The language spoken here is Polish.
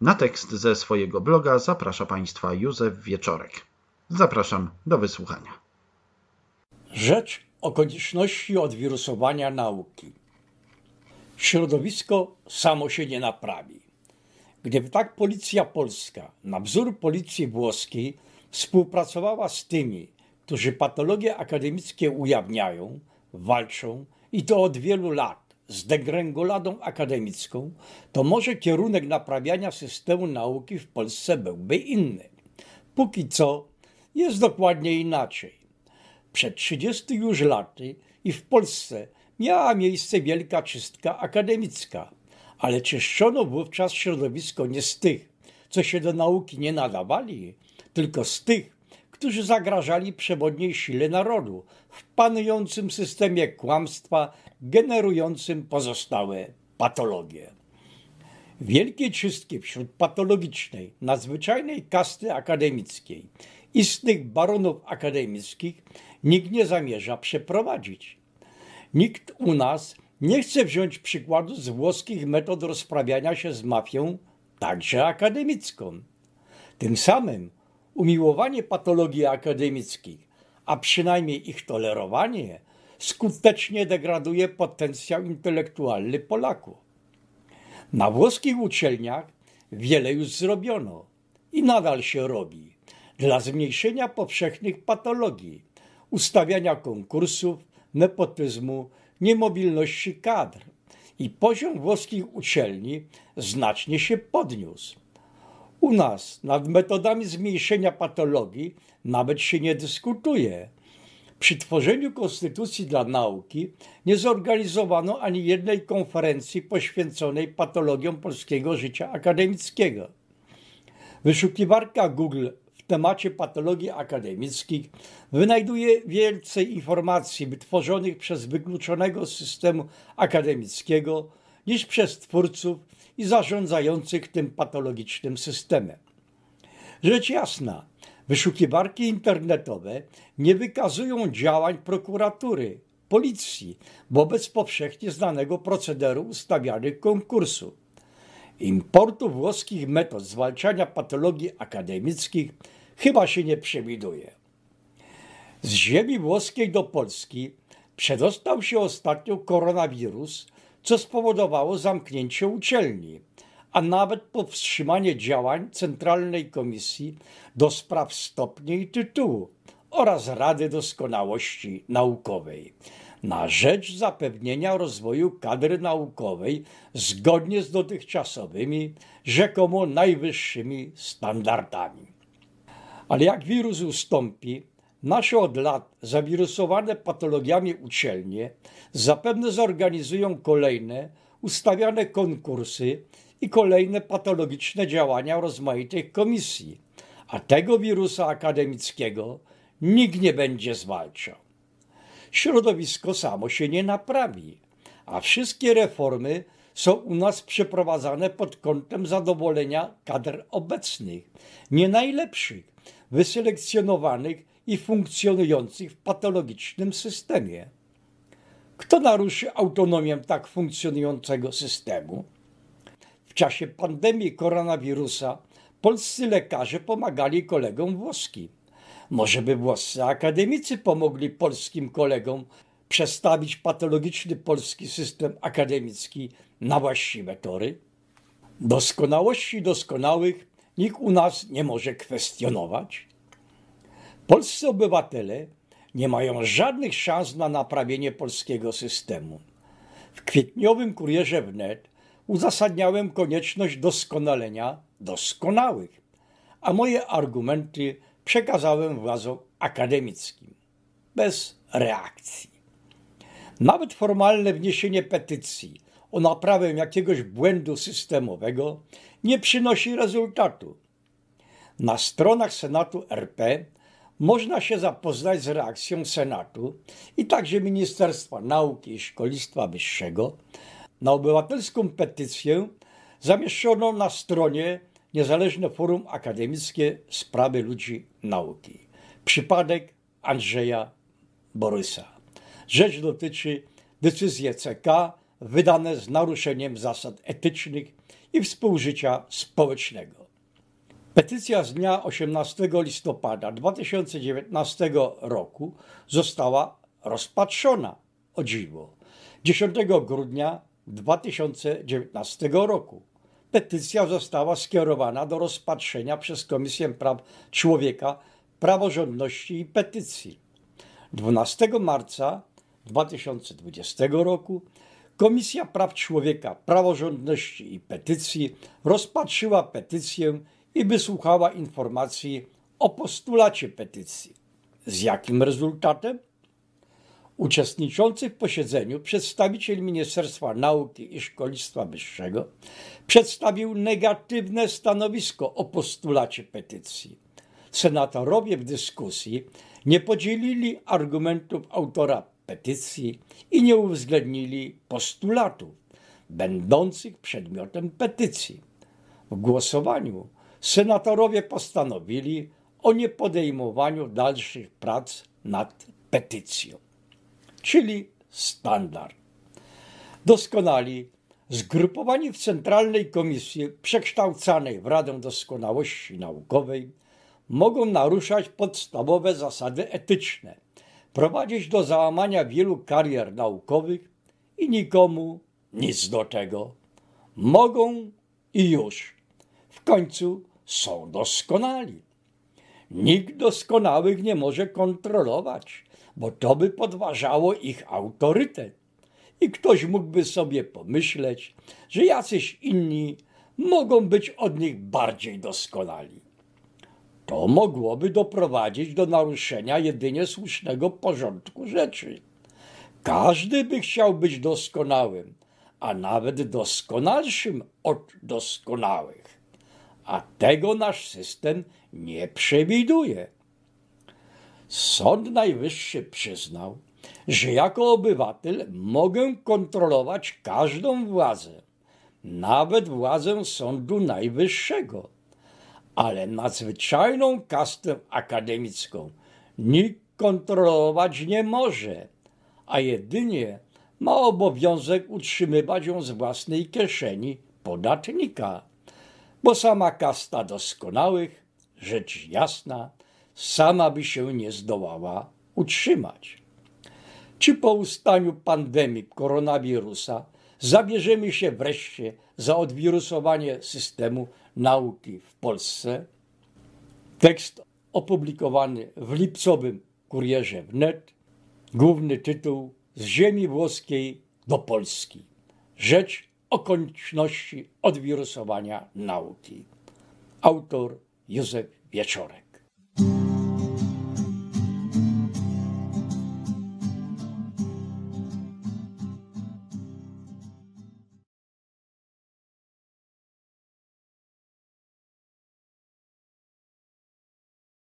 Na tekst ze swojego bloga zaprasza Państwa Józef Wieczorek. Zapraszam do wysłuchania. Rzecz okoliczności odwirusowania nauki. Środowisko samo się nie naprawi. Gdyby tak policja polska, na wzór policji włoskiej, współpracowała z tymi, którzy patologie akademickie ujawniają, walczą i to od wielu lat, z degręgoladą akademicką, to może kierunek naprawiania systemu nauki w Polsce byłby inny. Póki co jest dokładnie inaczej. Przed 30 już laty i w Polsce miała miejsce wielka czystka akademicka, ale czyszczono wówczas środowisko nie z tych, co się do nauki nie nadawali, tylko z tych, którzy zagrażali przewodniej sile narodu w panującym systemie kłamstwa generującym pozostałe patologie. Wielkie czystki wśród patologicznej, nadzwyczajnej kasty akademickiej, istnych baronów akademickich nikt nie zamierza przeprowadzić. Nikt u nas nie chce wziąć przykładu z włoskich metod rozprawiania się z mafią, także akademicką. Tym samym umiłowanie patologii akademickich, a przynajmniej ich tolerowanie, skutecznie degraduje potencjał intelektualny Polaków. Na włoskich uczelniach wiele już zrobiono i nadal się robi dla zmniejszenia powszechnych patologii, ustawiania konkursów, nepotyzmu, niemobilności kadr. I poziom włoskich uczelni znacznie się podniósł. U nas nad metodami zmniejszenia patologii nawet się nie dyskutuje. Przy tworzeniu Konstytucji dla nauki nie zorganizowano ani jednej konferencji poświęconej patologiom polskiego życia akademickiego. Wyszukiwarka Google w temacie patologii akademickich wynajduje więcej informacji wytworzonych przez wykluczonego systemu akademickiego niż przez twórców i zarządzających tym patologicznym systemem. Rzecz jasna, Wyszukiwarki internetowe nie wykazują działań prokuratury, policji wobec powszechnie znanego procederu ustawianych konkursu. Importu włoskich metod zwalczania patologii akademickich chyba się nie przewiduje. Z ziemi włoskiej do Polski przedostał się ostatnio koronawirus, co spowodowało zamknięcie uczelni a nawet powstrzymanie działań Centralnej Komisji do Spraw Stopni i Tytułu oraz Rady Doskonałości Naukowej na rzecz zapewnienia rozwoju kadry naukowej zgodnie z dotychczasowymi, rzekomo najwyższymi standardami. Ale jak wirus ustąpi, Nasze od lat zawirusowane patologiami uczelnie zapewne zorganizują kolejne ustawiane konkursy i kolejne patologiczne działania rozmaitych komisji. A tego wirusa akademickiego nikt nie będzie zwalczał. Środowisko samo się nie naprawi, a wszystkie reformy są u nas przeprowadzane pod kątem zadowolenia kadr obecnych, nie najlepszych, wyselekcjonowanych i funkcjonujących w patologicznym systemie. Kto naruszy autonomię tak funkcjonującego systemu? czasie pandemii koronawirusa polscy lekarze pomagali kolegom włoskim. Może by włoscy akademicy pomogli polskim kolegom przestawić patologiczny polski system akademicki na właściwe tory? Doskonałości doskonałych nikt u nas nie może kwestionować. Polscy obywatele nie mają żadnych szans na naprawienie polskiego systemu. W kwietniowym kurierze wnet uzasadniałem konieczność doskonalenia doskonałych, a moje argumenty przekazałem władzom akademickim bez reakcji. Nawet formalne wniesienie petycji o naprawę jakiegoś błędu systemowego nie przynosi rezultatu. Na stronach Senatu RP można się zapoznać z reakcją Senatu i także Ministerstwa Nauki i Szkolnictwa Wyższego na obywatelską petycję zamieszczono na stronie Niezależne Forum Akademickie Sprawy Ludzi Nauki. Przypadek Andrzeja Borysa. Rzecz dotyczy decyzji CK wydane z naruszeniem zasad etycznych i współżycia społecznego. Petycja z dnia 18 listopada 2019 roku została rozpatrzona, o dziwo. 10 grudnia 2019 roku. Petycja została skierowana do rozpatrzenia przez Komisję Praw Człowieka, Praworządności i Petycji. 12 marca 2020 roku Komisja Praw Człowieka, Praworządności i Petycji rozpatrzyła petycję i wysłuchała informacji o postulacie petycji. Z jakim rezultatem? Uczestniczący w posiedzeniu przedstawiciel Ministerstwa Nauki i Szkolnictwa Wyższego przedstawił negatywne stanowisko o postulacie petycji. Senatorowie w dyskusji nie podzielili argumentów autora petycji i nie uwzględnili postulatów będących przedmiotem petycji. W głosowaniu senatorowie postanowili o niepodejmowaniu dalszych prac nad petycją czyli standard. Doskonali, zgrupowani w Centralnej Komisji Przekształcanej w Radę Doskonałości Naukowej, mogą naruszać podstawowe zasady etyczne, prowadzić do załamania wielu karier naukowych i nikomu nic do tego. Mogą i już. W końcu są doskonali. Nikt doskonałych nie może kontrolować, bo to by podważało ich autorytet. I ktoś mógłby sobie pomyśleć, że jacyś inni mogą być od nich bardziej doskonali. To mogłoby doprowadzić do naruszenia jedynie słusznego porządku rzeczy. Każdy by chciał być doskonałym, a nawet doskonalszym od doskonałych. A tego nasz system nie przewiduje. Sąd Najwyższy przyznał, że jako obywatel mogę kontrolować każdą władzę, nawet władzę Sądu Najwyższego, ale nadzwyczajną kastę akademicką nikt kontrolować nie może, a jedynie ma obowiązek utrzymywać ją z własnej kieszeni podatnika, bo sama kasta doskonałych, rzecz jasna, sama by się nie zdołała utrzymać. Czy po ustaniu pandemii koronawirusa zabierzemy się wreszcie za odwirusowanie systemu nauki w Polsce? Tekst opublikowany w lipcowym kurierze wnet, główny tytuł Z ziemi włoskiej do Polski. Rzecz o konieczności odwirusowania nauki. Autor Józef Wieczorek.